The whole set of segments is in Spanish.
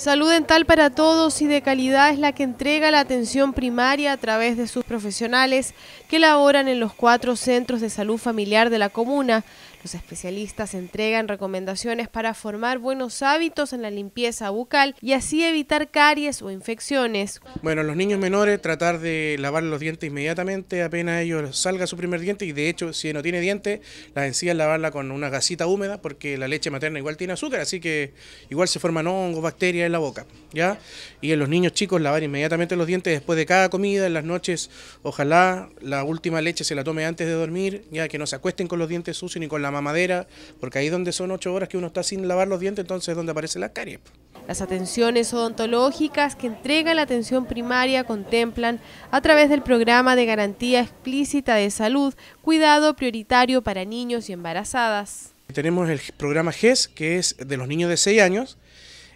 Salud dental para todos y de calidad es la que entrega la atención primaria a través de sus profesionales que laboran en los cuatro centros de salud familiar de la comuna, los especialistas entregan recomendaciones para formar buenos hábitos en la limpieza bucal y así evitar caries o infecciones. Bueno, los niños menores tratar de lavar los dientes inmediatamente apenas ellos salga su primer diente y de hecho si no tiene diente la encía lavarla con una gasita húmeda porque la leche materna igual tiene azúcar, así que igual se forman hongos, bacterias en la boca, ¿ya? Y en los niños chicos lavar inmediatamente los dientes después de cada comida, en las noches, ojalá la última leche se la tome antes de dormir, ya que no se acuesten con los dientes sucios ni con la mamadera, porque ahí donde son ocho horas que uno está sin lavar los dientes, entonces es donde aparece la caries. Las atenciones odontológicas que entrega la atención primaria contemplan, a través del programa de garantía explícita de salud, cuidado prioritario para niños y embarazadas. Tenemos el programa GES, que es de los niños de 6 años,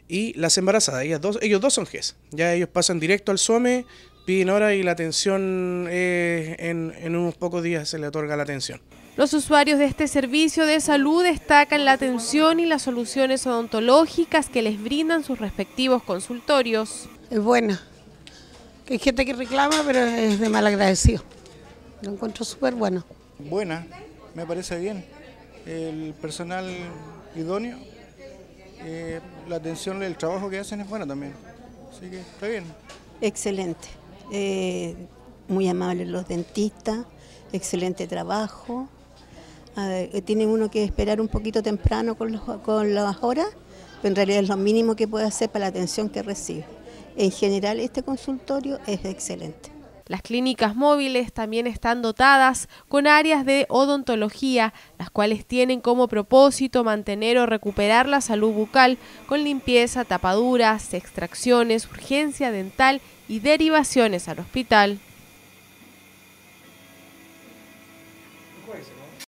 y las embarazadas. ellos dos son GES. Ya ellos pasan directo al SOME, piden hora y la atención eh, en, unos pocos días se le otorga la atención. Los usuarios de este servicio de salud destacan la atención y las soluciones odontológicas que les brindan sus respectivos consultorios. Es buena. Hay gente que reclama, pero es de mal agradecido. Lo encuentro súper bueno. Buena, me parece bien. El personal idóneo, eh, la atención, el trabajo que hacen es bueno también. Así que está bien. Excelente. Eh, muy amables los dentistas, excelente trabajo. Tienen ah, eh, tiene uno que esperar un poquito temprano con, con las horas, pero en realidad es lo mínimo que puede hacer para la atención que recibe. En general, este consultorio es excelente. Las clínicas móviles también están dotadas con áreas de odontología, las cuales tienen como propósito mantener o recuperar la salud bucal con limpieza, tapaduras, extracciones, urgencia dental y derivaciones al hospital.